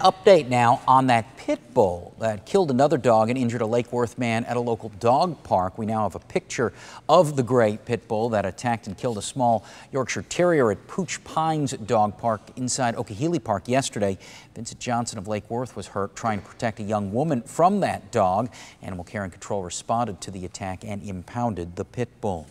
Update now on that pit bull that killed another dog and injured a Lake Worth man at a local dog park. We now have a picture of the gray pit bull that attacked and killed a small Yorkshire Terrier at Pooch Pines Dog Park inside Okehealy Park yesterday. Vincent Johnson of Lake Worth was hurt trying to protect a young woman from that dog. Animal Care and Control responded to the attack and impounded the pit bull.